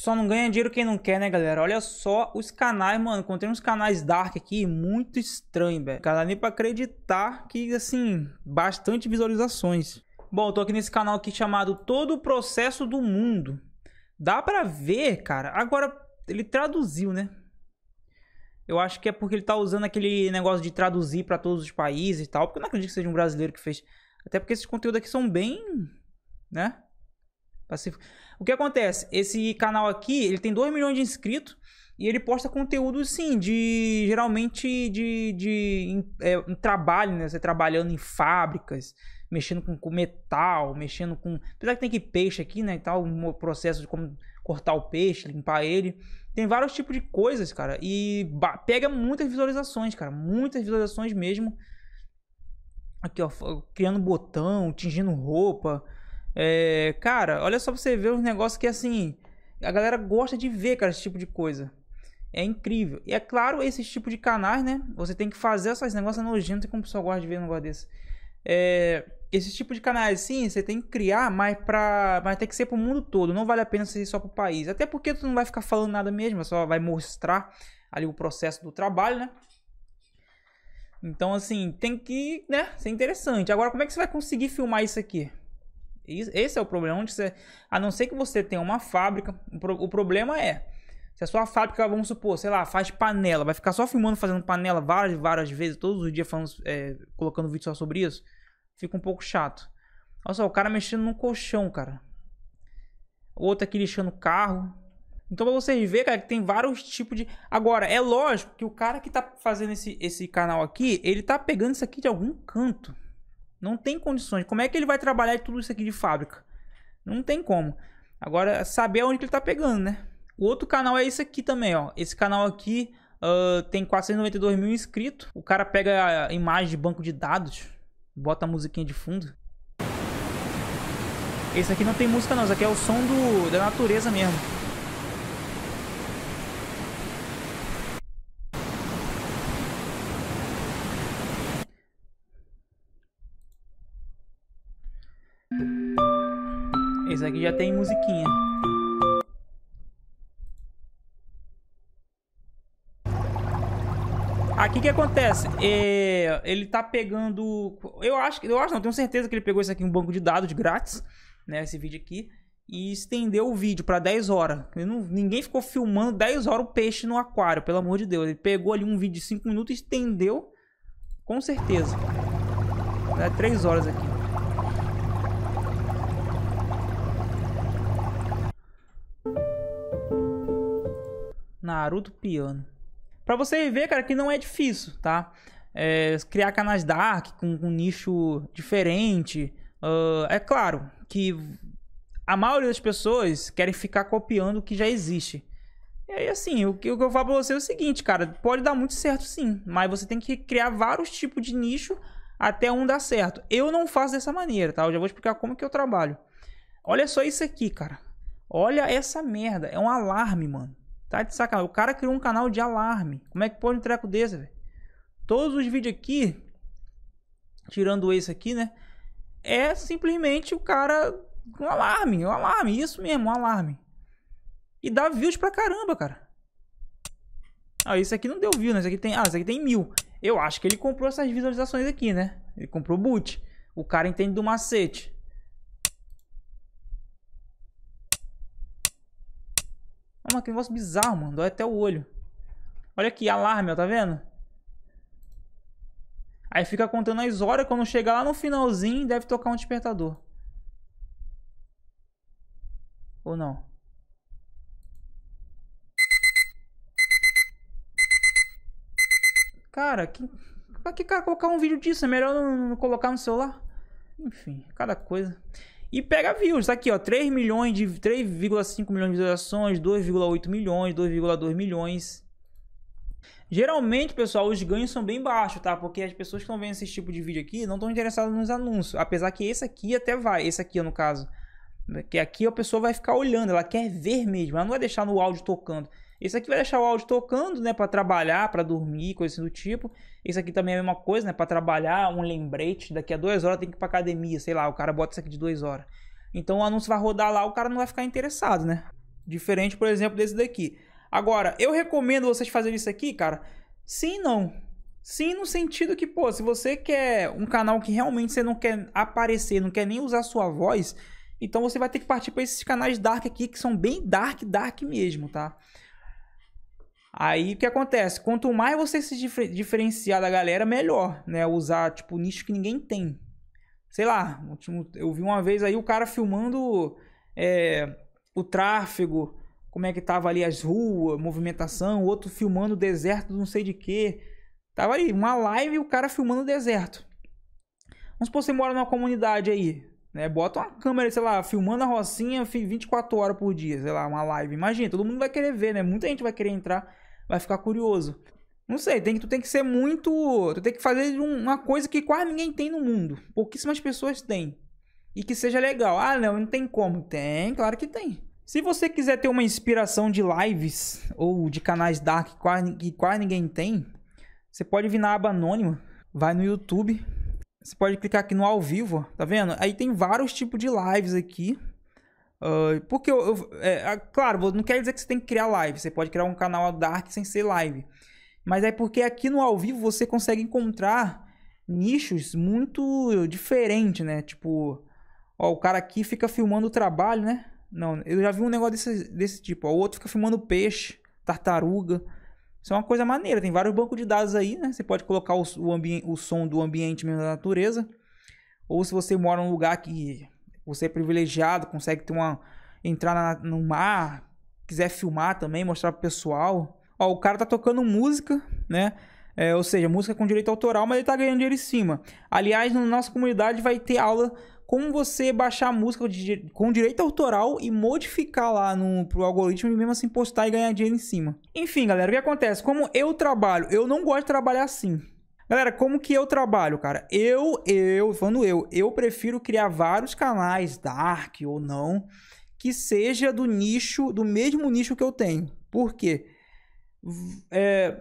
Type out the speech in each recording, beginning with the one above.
Só não ganha dinheiro quem não quer, né, galera? Olha só os canais, mano. Contém uns canais dark aqui, muito estranho, velho. Cara, nem pra acreditar que, assim, bastante visualizações. Bom, eu tô aqui nesse canal aqui chamado Todo o Processo do Mundo. Dá pra ver, cara. Agora, ele traduziu, né? Eu acho que é porque ele tá usando aquele negócio de traduzir pra todos os países e tal. Porque eu não acredito que seja um brasileiro que fez. Até porque esses conteúdos aqui são bem, né? Pacífico. O que acontece? Esse canal aqui, ele tem 2 milhões de inscritos e ele posta conteúdo, sim, de geralmente de, de é, um trabalho, né? Você trabalhando em fábricas, mexendo com, com metal, mexendo com. Apesar que tem que peixe aqui, né? E tal, um processo de como cortar o peixe, limpar ele. Tem vários tipos de coisas, cara. E pega muitas visualizações, cara. Muitas visualizações mesmo. Aqui, ó, criando botão, tingindo roupa. É, cara, olha só pra você ver os negócios que assim. A galera gosta de ver, cara, esse tipo de coisa. É incrível. E é claro, esse tipo de canais, né? Você tem que fazer essas negócios nojentos. Tem como o pessoal gosta de ver um negócio desse. É, esse tipo de canais, sim, você tem que criar, mas, pra, mas tem que ser pro mundo todo. Não vale a pena ser só pro país. Até porque tu não vai ficar falando nada mesmo. Só vai mostrar ali o processo do trabalho, né? Então, assim, tem que, né, ser interessante. Agora, como é que você vai conseguir filmar isso aqui? Esse é o problema. Onde você, a não ser que você tenha uma fábrica, o problema é. Se a sua fábrica, vamos supor, sei lá, faz panela, vai ficar só filmando, fazendo panela várias, várias vezes, todos os dias falando, é, colocando vídeo só sobre isso, fica um pouco chato. Olha só, o cara mexendo no colchão, cara. O outro aqui lixando carro. Então, pra vocês verem, cara, que tem vários tipos de. Agora, é lógico que o cara que tá fazendo esse, esse canal aqui, ele tá pegando isso aqui de algum canto. Não tem condições. Como é que ele vai trabalhar tudo isso aqui de fábrica? Não tem como. Agora, saber onde que ele tá pegando, né? O outro canal é esse aqui também, ó. Esse canal aqui uh, tem 492 mil inscritos. O cara pega a imagem de banco de dados, bota a musiquinha de fundo. Esse aqui não tem música não, esse aqui é o som do, da natureza mesmo. aqui né, já tem musiquinha. Aqui ah, que acontece? É, ele tá pegando. Eu acho que. Eu acho não, tenho certeza que ele pegou isso aqui um banco de dados de grátis, né? Esse vídeo aqui. E estendeu o vídeo para 10 horas. Não, ninguém ficou filmando 10 horas o peixe no aquário, pelo amor de Deus. Ele pegou ali um vídeo de 5 minutos e estendeu. Com certeza. É 3 horas aqui. Naruto Piano. Pra você ver, cara, que não é difícil, tá? É, criar canais dark com, com um nicho diferente. Uh, é claro que a maioria das pessoas querem ficar copiando o que já existe. E aí, assim, o que, o que eu falo pra você é o seguinte, cara, pode dar muito certo sim, mas você tem que criar vários tipos de nicho até um dar certo. Eu não faço dessa maneira, tá? Eu já vou explicar como que eu trabalho. Olha só isso aqui, cara. Olha essa merda. É um alarme, mano. Tá de sacanagem. O cara criou um canal de alarme. Como é que pode um treco desse, velho? Todos os vídeos aqui, tirando esse aqui, né? É simplesmente o cara. Um alarme, um alarme, isso mesmo, um alarme. E dá views pra caramba, cara. Ah, esse aqui não deu view, né? aqui tem, ah, esse aqui tem mil. Eu acho que ele comprou essas visualizações aqui, né? Ele comprou boot. O cara entende do macete. É mano, que negócio bizarro, mano. Dói até o olho. Olha aqui, alarme, ó, tá vendo? Aí fica contando as horas. Quando chegar lá no finalzinho, deve tocar um despertador. Ou não? Cara, que... pra que cara colocar um vídeo disso? É melhor não colocar no celular? Enfim, cada coisa e pega views. Tá aqui, ó, 3 milhões de 3,5 milhões de visualizações, 2,8 milhões, 2,2 milhões. Geralmente, pessoal, os ganhos são bem baixos, tá? Porque as pessoas que estão vendo esse tipo de vídeo aqui não estão interessadas nos anúncios. Apesar que esse aqui até vai, esse aqui no caso. Né? Que aqui a pessoa vai ficar olhando, ela quer ver mesmo, ela não vai deixar no áudio tocando. Isso aqui vai deixar o áudio tocando, né, para trabalhar, para dormir, coisa assim do tipo. Isso aqui também é a mesma coisa, né, para trabalhar, um lembrete. Daqui a duas horas tem que ir para academia, sei lá. O cara bota isso aqui de duas horas. Então o anúncio vai rodar lá, o cara não vai ficar interessado, né? Diferente, por exemplo, desse daqui. Agora, eu recomendo vocês fazerem isso aqui, cara. Sim, não. Sim, no sentido que, pô, se você quer um canal que realmente você não quer aparecer, não quer nem usar sua voz, então você vai ter que partir para esses canais dark aqui, que são bem dark, dark mesmo, tá? Aí o que acontece? Quanto mais você se diferenciar da galera, melhor, né? Usar, tipo, nicho que ninguém tem. Sei lá, eu vi uma vez aí o cara filmando é, o tráfego, como é que tava ali as ruas, movimentação, outro filmando o deserto não sei de quê. Tava ali, uma live e o cara filmando o deserto. Vamos supor, você mora numa comunidade aí, né? Bota uma câmera, sei lá, filmando a Rocinha 24 horas por dia, sei lá, uma live. Imagina, todo mundo vai querer ver, né? Muita gente vai querer entrar vai ficar curioso. Não sei, tem, tu tem que ser muito. Tu tem que fazer uma coisa que quase ninguém tem no mundo. Pouquíssimas pessoas têm. E que seja legal. Ah, não, não tem como. Tem, claro que tem. Se você quiser ter uma inspiração de lives ou de canais dark que quase, que quase ninguém tem, você pode vir na aba anônima, vai no YouTube. Você pode clicar aqui no ao vivo, ó, tá vendo? Aí tem vários tipos de lives aqui. Uh, porque eu, eu é, claro, não quer dizer que você tem que criar live. Você pode criar um canal dark sem ser live. Mas é porque aqui no ao vivo você consegue encontrar nichos muito diferentes, né? Tipo, ó, o cara aqui fica filmando o trabalho, né? Não, eu já vi um negócio desse, desse tipo. Ó, o outro fica filmando peixe, tartaruga. Isso é uma coisa maneira. Tem vários bancos de dados aí, né? Você pode colocar o, o, o som do ambiente mesmo da natureza. Ou se você mora num lugar que você é privilegiado, consegue ter uma. entrar na, no mar, quiser filmar também, mostrar pro pessoal. Ó, o cara tá tocando música, né? É, ou seja, música com direito autoral, mas ele tá ganhando dinheiro em cima. Aliás, na nossa comunidade vai ter aula como você baixar música com direito autoral e modificar lá no, pro algoritmo e mesmo assim postar e ganhar dinheiro em cima. Enfim, galera, o que acontece? Como eu trabalho, eu não gosto de trabalhar assim. Galera, como que eu trabalho, cara? Eu, eu, falando eu, eu prefiro criar vários canais, dark ou não, que seja do nicho, do mesmo nicho que eu tenho. Por quê? É,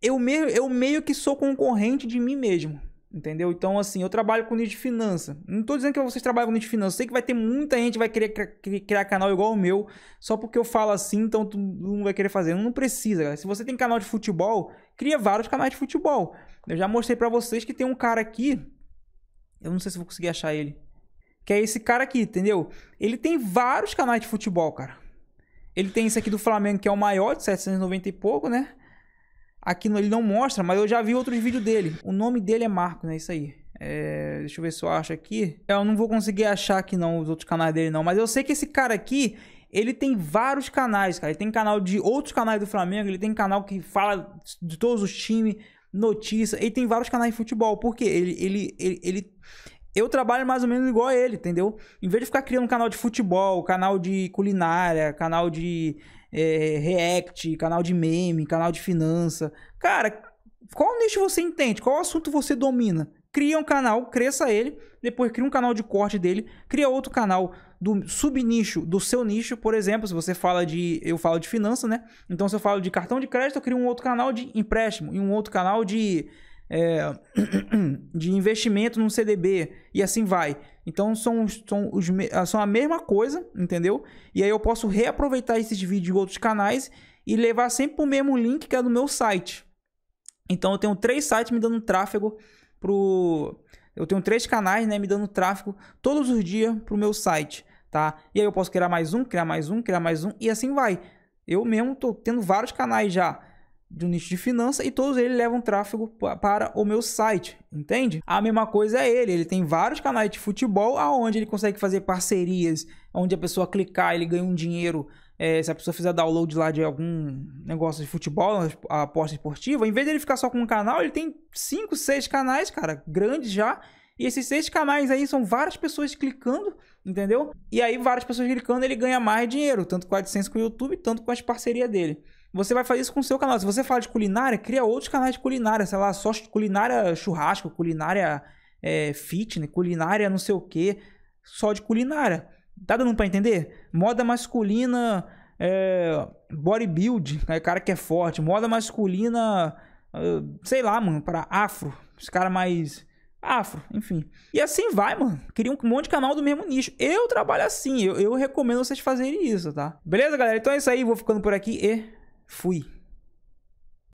eu, meio, eu meio que sou concorrente de mim mesmo. Entendeu? Então, assim, eu trabalho com nicho de finança. Não estou dizendo que vocês trabalham com nicho de finança. Sei que vai ter muita gente que vai querer criar canal igual o meu, só porque eu falo assim, então tu não vai querer fazer. Não precisa, galera. Se você tem canal de futebol, cria vários canais de futebol. Eu já mostrei para vocês que tem um cara aqui. Eu não sei se vou conseguir achar ele. Que é esse cara aqui, entendeu? Ele tem vários canais de futebol, cara. Ele tem esse aqui do Flamengo, que é o maior, de 790 e pouco, né? Aqui ele não mostra, mas eu já vi outros vídeos dele. O nome dele é Marco, né? Isso aí. É, deixa eu ver se eu acho aqui. Eu não vou conseguir achar aqui não os outros canais dele não, mas eu sei que esse cara aqui, ele tem vários canais, cara. Ele tem canal de outros canais do Flamengo, ele tem canal que fala de todos os times, notícia, ele tem vários canais de futebol, porque ele, ele, ele, ele eu trabalho mais ou menos igual a ele, entendeu? Em vez de ficar criando um canal de futebol, canal de culinária, canal de é, React, canal de meme, canal de finança. Cara, qual nicho você entende? Qual assunto você domina? Cria um canal, cresça ele, depois cria um canal de corte dele, cria outro canal do subnicho do seu nicho, por exemplo, se você fala de, eu falo de finança, né? Então se eu falo de cartão de crédito, eu crio um outro canal de empréstimo e um outro canal de é, de investimento num CDB e assim vai. Então são, são, os, ah, são a mesma coisa, entendeu? E aí eu posso reaproveitar esses vídeos de outros canais e levar sempre o mesmo link que é do meu site. Então eu tenho três sites me dando tráfego pro. Eu tenho três canais, né, me dando tráfego todos os dias pro meu site, tá? E aí eu posso criar mais um, criar mais um, criar mais um e assim vai. Eu mesmo tô tendo vários canais já de um nicho de finança e todos eles levam tráfego para o meu site, entende? A mesma coisa é ele, ele tem vários canais de futebol aonde ele consegue fazer parcerias, onde a pessoa clicar ele ganha um dinheiro. É, se a pessoa fizer download lá de algum negócio de futebol, a aposta esportiva, em vez de ele ficar só com um canal, ele tem cinco, seis canais, cara, grandes já. E esses seis canais aí são várias pessoas clicando, entendeu? E aí várias pessoas clicando, ele ganha mais dinheiro, tanto com a AdSense com o YouTube, tanto com as parcerias dele. Você vai fazer isso com o seu canal. Se você fala de culinária, cria outros canais de culinária, sei lá, só culinária churrasco, culinária é, fitness, culinária não sei o que, só de culinária. Tá dando pra entender? Moda masculina, é, bodybuild, é cara que é forte. Moda masculina, ah, sei lá, mano, para afro. Os caras mais afro, enfim. E assim vai, mano. Cria um monte de canal do mesmo nicho. Eu trabalho assim, eu, eu recomendo vocês fazerem isso, tá? Beleza, galera? Então é isso aí, vou ficando por aqui e Fui.